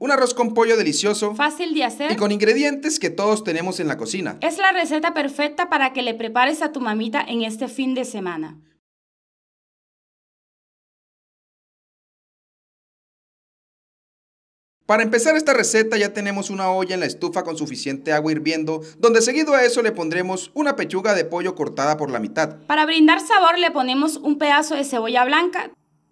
Un arroz con pollo delicioso. Fácil de hacer. Y con ingredientes que todos tenemos en la cocina. Es la receta perfecta para que le prepares a tu mamita en este fin de semana. Para empezar esta receta ya tenemos una olla en la estufa con suficiente agua hirviendo, donde seguido a eso le pondremos una pechuga de pollo cortada por la mitad. Para brindar sabor le ponemos un pedazo de cebolla blanca,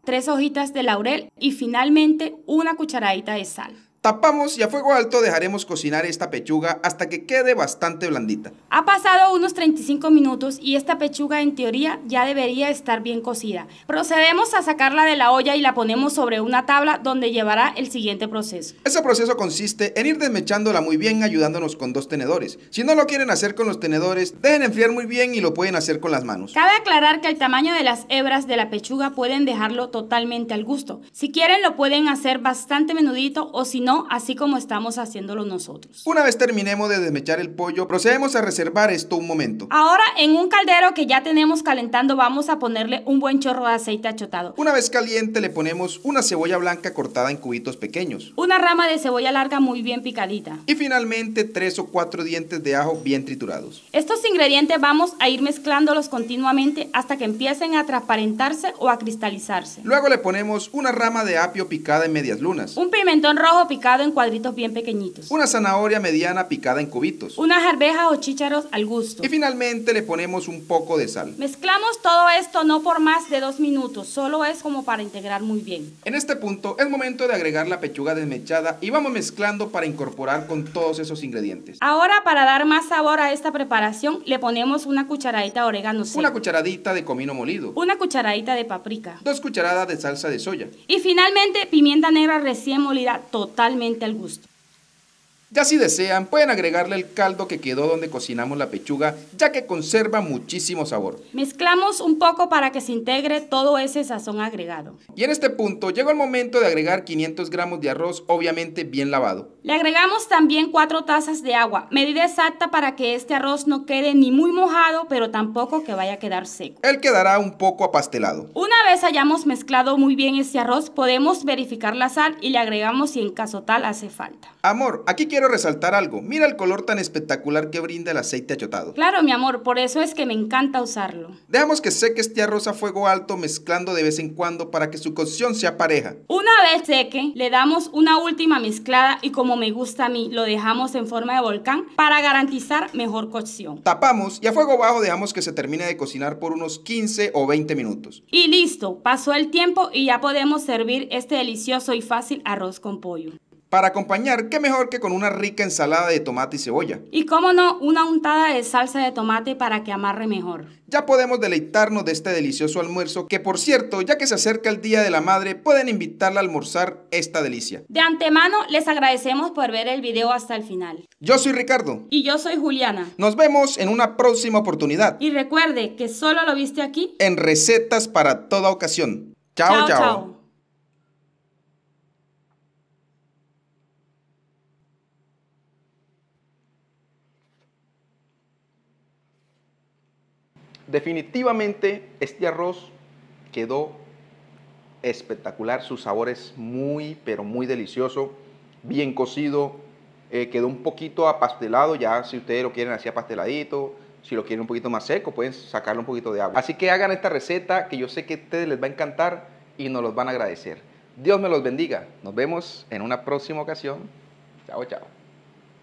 tres hojitas de laurel y finalmente una cucharadita de sal. Tapamos y a fuego alto dejaremos cocinar esta pechuga hasta que quede bastante blandita. Ha pasado unos 35 minutos y esta pechuga en teoría ya debería estar bien cocida. Procedemos a sacarla de la olla y la ponemos sobre una tabla donde llevará el siguiente proceso. Ese proceso consiste en ir desmechándola muy bien ayudándonos con dos tenedores. Si no lo quieren hacer con los tenedores, deben enfriar muy bien y lo pueden hacer con las manos. Cabe aclarar que el tamaño de las hebras de la pechuga pueden dejarlo totalmente al gusto. Si quieren lo pueden hacer bastante menudito o si no así como estamos haciéndolo nosotros. Una vez terminemos de desmechar el pollo, procedemos a reservar esto un momento. Ahora, en un caldero que ya tenemos calentando, vamos a ponerle un buen chorro de aceite achotado. Una vez caliente, le ponemos una cebolla blanca cortada en cubitos pequeños. Una rama de cebolla larga muy bien picadita. Y finalmente, tres o cuatro dientes de ajo bien triturados. Estos ingredientes vamos a ir mezclándolos continuamente hasta que empiecen a transparentarse o a cristalizarse. Luego le ponemos una rama de apio picada en medias lunas. Un pimentón rojo picado picado en cuadritos bien pequeñitos. Una zanahoria mediana picada en cubitos. Unas arvejas o chícharos al gusto. Y finalmente le ponemos un poco de sal. Mezclamos todo esto no por más de dos minutos, solo es como para integrar muy bien. En este punto es momento de agregar la pechuga desmechada y vamos mezclando para incorporar con todos esos ingredientes. Ahora para dar más sabor a esta preparación le ponemos una cucharadita de orégano seco. Una cucharadita de comino molido. Una cucharadita de paprika. Dos cucharadas de salsa de soya. Y finalmente pimienta negra recién molida total al gusto. Ya si desean, pueden agregarle el caldo que quedó donde cocinamos la pechuga, ya que conserva muchísimo sabor. Mezclamos un poco para que se integre todo ese sazón agregado. Y en este punto llegó el momento de agregar 500 gramos de arroz, obviamente bien lavado. Le agregamos también 4 tazas de agua, medida exacta para que este arroz no quede ni muy mojado, pero tampoco que vaya a quedar seco. Él quedará un poco apastelado. Una vez hayamos mezclado muy bien este arroz, podemos verificar la sal y le agregamos si en caso tal hace falta. Amor, aquí quiero resaltar algo. Mira el color tan espectacular que brinda el aceite achotado. Claro, mi amor, por eso es que me encanta usarlo. Dejamos que seque este arroz a fuego alto mezclando de vez en cuando para que su cocción sea pareja. Una vez seque, le damos una última mezclada y como me gusta a mí, lo dejamos en forma de volcán para garantizar mejor cocción. Tapamos y a fuego bajo dejamos que se termine de cocinar por unos 15 o 20 minutos. Y listo pasó el tiempo y ya podemos servir este delicioso y fácil arroz con pollo. Para acompañar, qué mejor que con una rica ensalada de tomate y cebolla. Y cómo no, una untada de salsa de tomate para que amarre mejor. Ya podemos deleitarnos de este delicioso almuerzo, que por cierto, ya que se acerca el Día de la Madre, pueden invitarla a almorzar esta delicia. De antemano, les agradecemos por ver el video hasta el final. Yo soy Ricardo. Y yo soy Juliana. Nos vemos en una próxima oportunidad. Y recuerde que solo lo viste aquí. En Recetas para toda ocasión. chao. chao. chao. chao. Definitivamente este arroz quedó espectacular, su sabor es muy, pero muy delicioso, bien cocido, eh, quedó un poquito apastelado, ya si ustedes lo quieren así apasteladito, si lo quieren un poquito más seco, pueden sacarle un poquito de agua. Así que hagan esta receta que yo sé que a ustedes les va a encantar y nos los van a agradecer. Dios me los bendiga. Nos vemos en una próxima ocasión. Chao, chao.